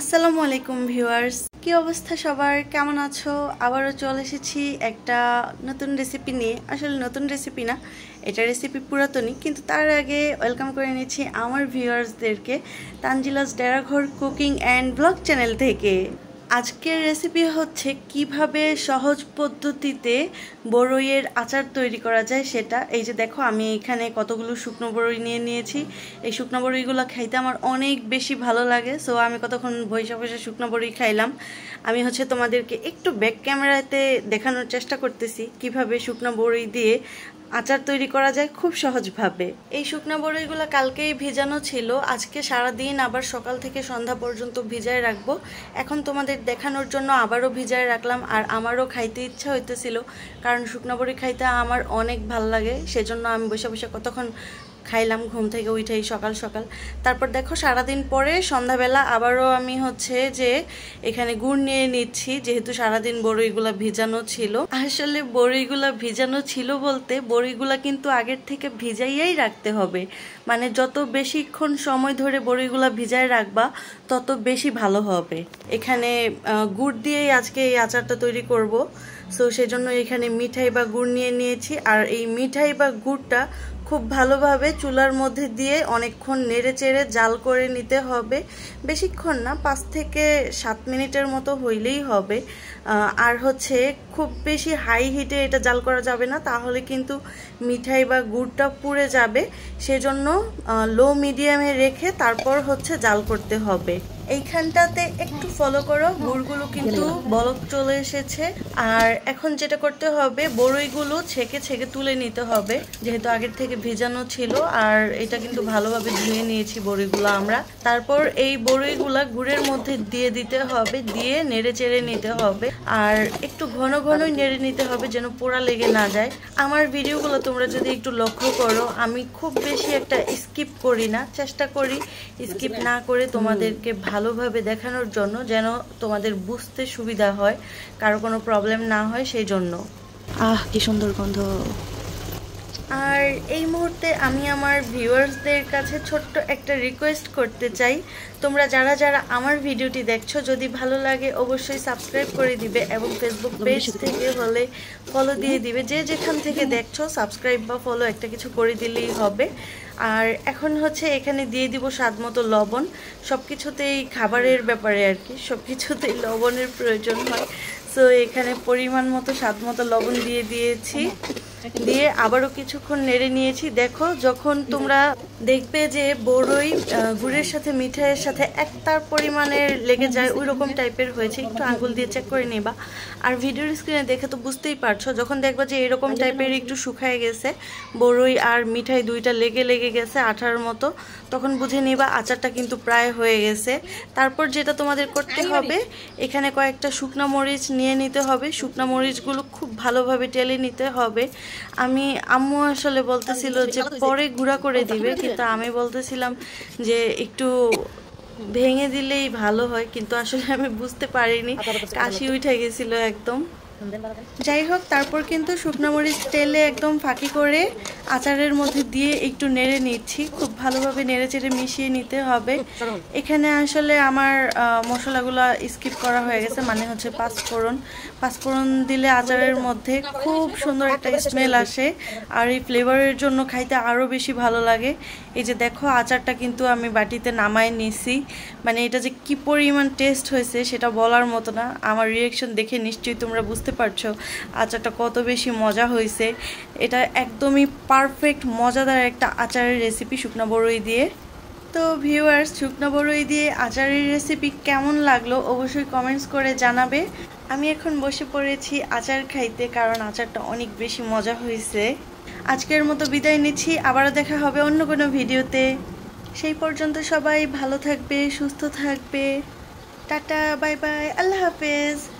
আসসালামু আলাইকুম ভিউয়ার্স কি অবস্থা সবার কেমন আছো আবারও চলে এসেছি একটা নতুন রেসিপি নিয়ে আসলে নতুন রেসিপি না এটা রেসিপি পুরাতনই কিন্তু তার আগে ওয়েলকাম করে নিয়েছি আমার ভিউয়ার্সদেরকে তানজিলাস ডেরাঘর কুকিং অ্যান্ড ব্লগ চ্যানেল থেকে আজকের রেসিপি হচ্ছে কিভাবে সহজ পদ্ধতিতে বড়ইয়ের আচার তৈরি করা যায় সেটা এই যে দেখো আমি এখানে কতগুলো শুকনো বড়ই নিয়ে নিয়েছি এই শুকনো বড়ইগুলো খাইতে আমার অনেক বেশি ভালো লাগে সো আমি কতক্ষণ ভৈসা বৈশা শুকনো বড়ই খাইলাম আমি হচ্ছে তোমাদেরকে একটু ব্যাক ক্যামেরাতে দেখানোর চেষ্টা করতেছি কিভাবে শুকনো বড়ই দিয়ে আচার তৈরি করা যায় খুব সহজভাবে এই শুকনো বড়িগুলো কালকেই ভিজানো ছিল আজকে সারা দিন আবার সকাল থেকে সন্ধ্যা পর্যন্ত ভিজায় রাখবো এখন তোমাদের দেখানোর জন্য আবারও ভিজায় রাখলাম আর আমারও খাইতে ইচ্ছা হইতেছিল কারণ শুকনো বড়ি খাইতে আমার অনেক ভাল লাগে সেজন্য আমি বসে বসে কতক্ষণ খাইলাম ঘুম থেকে উঠেই সকাল সকাল তারপর দেখো সারাদিন পরে সন্ধ্যাবেলা আবারও আমি হচ্ছে যে এখানে গুড় নিয়ে নিচ্ছি যেহেতু সারাদিন বড়ইগুলা ভিজানো ছিল আসলে বড়ইগুলা ভিজানো ছিল বলতে বড়িগুলা কিন্তু আগের থেকে ভিজাইয়াই রাখতে হবে মানে যত বেশিক্ষণ সময় ধরে বড়িগুলা ভিজায় রাখবা তত বেশি ভালো হবে এখানে গুড় দিয়েই আজকে এই আচারটা তৈরি করব সো সেজন্য এখানে মিঠাই বা গুড় নিয়ে নিয়েছি আর এই মিঠাই বা গুড়টা খুব ভালোভাবে চুলার মধ্যে দিয়ে অনেকক্ষণ নেড়ে চেড়ে জাল করে নিতে হবে বেশিক্ষণ না পাঁচ থেকে সাত মিনিটের মতো হইলেই হবে আর হচ্ছে খুব বেশি হাই হিটে এটা জাল করা যাবে না তাহলে কিন্তু মিঠাই বা গুড়টা পুড়ে যাবে সেজন্য লো মিডিয়ামে রেখে তারপর হচ্ছে জাল করতে হবে এইখানটাতে একটু ফলো করো গুড়গুলো কিন্তু বলক চলে এসেছে আর এখন যেটা করতে হবে বড়ইগুলো ছেঁকে ছেঁকে তুলে নিতে হবে যেহেতু আগের থেকে ভেজানো ছিল আর এটা কিন্তু ভালোভাবে ধুয়ে নিয়েছি বড়িগুলো আমরা তারপর এই বড়ইগুলা গুড়ের মধ্যে দিয়ে দিতে হবে দিয়ে নেড়ে চেড়ে নিতে হবে আর একটু ঘন ঘনই নেড়ে নিতে হবে যেন পোড়া লেগে না যায় আমার ভিডিওগুলো তোমরা যদি একটু লক্ষ্য করো আমি খুব বেশি একটা স্কিপ করি না চেষ্টা করি স্কিপ না করে তোমাদেরকে ভালো ভালোভাবে দেখানোর জন্য যেন তোমাদের বুঝতে সুবিধা হয় কারো কোনো প্রবলেম না হয় সেই জন্য আহ কি সুন্দর গন্ধ আর এই মুহূর্তে আমি আমার ভিউয়ার্সদের কাছে ছোট্ট একটা রিকোয়েস্ট করতে চাই তোমরা যারা যারা আমার ভিডিওটি দেখছো যদি ভালো লাগে অবশ্যই সাবস্ক্রাইব করে দিবে এবং ফেসবুক পেজ থেকে হলে ফলো দিয়ে দিবে যে যেখান থেকে দেখছো সাবস্ক্রাইব বা ফলো একটা কিছু করে দিলেই হবে আর এখন হচ্ছে এখানে দিয়ে দিব স্বাদ মতো লবণ সব কিছুতেই খাবারের ব্যাপারে আর কি সব কিছুতেই লবণের প্রয়োজন হয় সো এখানে পরিমাণ মতো স্বাদ মতো লবণ দিয়ে দিয়েছি দিয়ে আবারও কিছুক্ষণ নেড়ে নিয়েছি দেখো যখন তোমরা দেখবে যে বড়ই গুড়ের সাথে মিঠাইয়ের সাথে একটার পরিমাণের লেগে যায় ওই রকম টাইপের হয়েছে একটু আঙুল দিয়ে চেক করে নেবা আর ভিডিওর স্ক্রিনে দেখে তো বুঝতেই পারছো যখন দেখবা যে এরকম টাইপের একটু শুকায় গেছে বড়ই আর মিঠাই দুইটা লেগে লেগে গেছে আঠার মতো তখন বুঝে নিবা আচারটা কিন্তু প্রায় হয়ে গেছে তারপর যেটা তোমাদের করতে হবে এখানে কয়েকটা শুকনা মরিচ নিয়ে নিতে হবে শুকনা মরিচগুলো খুব ভালোভাবে টেলে নিতে হবে আমি আম্মু আসলে বলতেছিল যে পরে গুড়া করে দিবে কিন্তু হ্যাঁ। আমি বলতেছিলাম যে একটু ভেঙে দিলেই ভালো হয় কিন্তু আসলে আমি বুঝতে পারিনি কাশি উঠে গেছিল একদম যাই হোক তারপর কিন্তু শুকনো মরিচ তেলে একদম ফাঁকি করে আচারের মধ্যে দিয়ে একটু নেড়ে নিচ্ছি খুব ভালোভাবে নেড়ে চেড়ে মিশিয়ে নিতে হবে এখানে আসলে আমার মশলাগুলো স্কিপ করা হয়ে গেছে মানে হচ্ছে পাঁচফোড়ন পাঁচফোড়ন দিলে আচারের মধ্যে খুব সুন্দর একটা স্মেল আসে আর এই ফ্লেভারের জন্য খাইতে আরও বেশি ভালো লাগে এই যে দেখো আচারটা কিন্তু আমি বাটিতে নামায় নিছি মানে এটা যে কী পরিমাণ টেস্ট হয়েছে সেটা বলার মতো না আমার রিয়েকশন দেখে নিশ্চয়ই তোমরা বুঝতে বুঝতে পারছো আচারটা কত বেশি মজা হয়েছে এটা একদমই পারফেক্ট মজাদার একটা আচারের রেসিপি শুকনা বড়ই দিয়ে তো ভিউয়ার্স শুকনো বড়ই দিয়ে আচারের রেসিপি কেমন লাগলো অবশ্যই কমেন্টস করে জানাবে আমি এখন বসে পড়েছি আচার খাইতে কারণ আচারটা অনেক বেশি মজা হয়েছে আজকের মতো বিদায় নিচ্ছি আবারও দেখা হবে অন্য কোনো ভিডিওতে সেই পর্যন্ত সবাই ভালো থাকবে সুস্থ থাকবে টাটা বাই বাই আল্লাহ হাফেজ